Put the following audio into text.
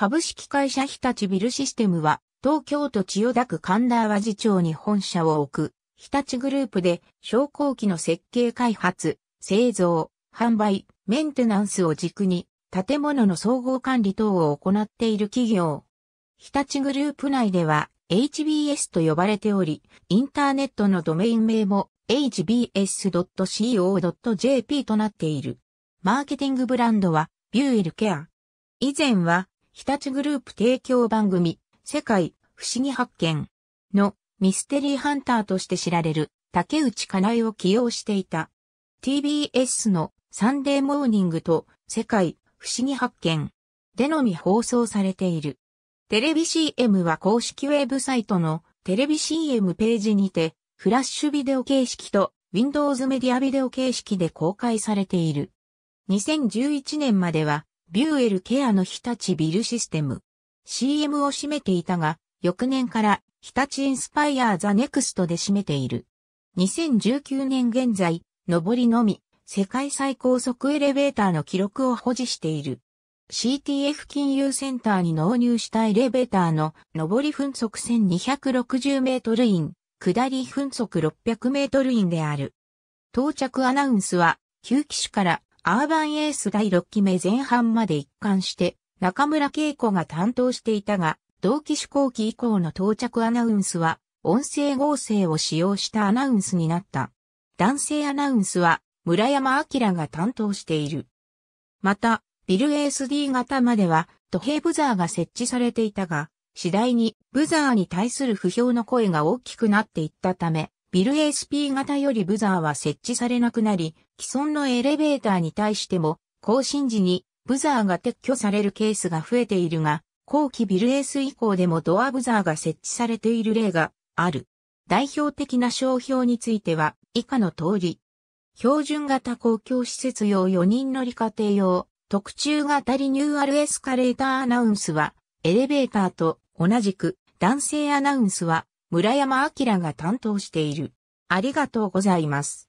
株式会社日立ビルシステムは、東京都千代田区神田和寺町に本社を置く、日立グループで、昇降機の設計開発、製造、販売、メンテナンスを軸に、建物の総合管理等を行っている企業。日立グループ内では、HBS と呼ばれており、インターネットのドメイン名も hbs.co.jp となっている。マーケティングブランドは、ビューエルケア。以前は、日立グループ提供番組、世界不思議発見のミステリーハンターとして知られる竹内かなえを起用していた。TBS のサンデーモーニングと世界不思議発見でのみ放送されている。テレビ CM は公式ウェブサイトのテレビ CM ページにてフラッシュビデオ形式と Windows メディアビデオ形式で公開されている。2011年まではビューエルケアの日立ビルシステム。CM を占めていたが、翌年から日立インスパイアーザネクストで占めている。2019年現在、上りのみ、世界最高速エレベーターの記録を保持している。CTF 金融センターに納入したエレベーターの上り分速1260メートルイン、下り分速600メートルインである。到着アナウンスは、旧機種からアーバンエース第6期目前半まで一貫して、中村恵子が担当していたが、同期主後期以降の到着アナウンスは、音声合成を使用したアナウンスになった。男性アナウンスは、村山明が担当している。また、ビル ASD 型までは、土平ブザーが設置されていたが、次第にブザーに対する不評の声が大きくなっていったため、ビル SP 型よりブザーは設置されなくなり、既存のエレベーターに対しても、更新時にブザーが撤去されるケースが増えているが、後期ビル S 以降でもドアブザーが設置されている例がある。代表的な商標については以下の通り。標準型公共施設用4人乗り家庭用、特注型リニューアルエスカレーターアナウンスは、エレベーターと同じく男性アナウンスは村山明が担当している。ありがとうございます。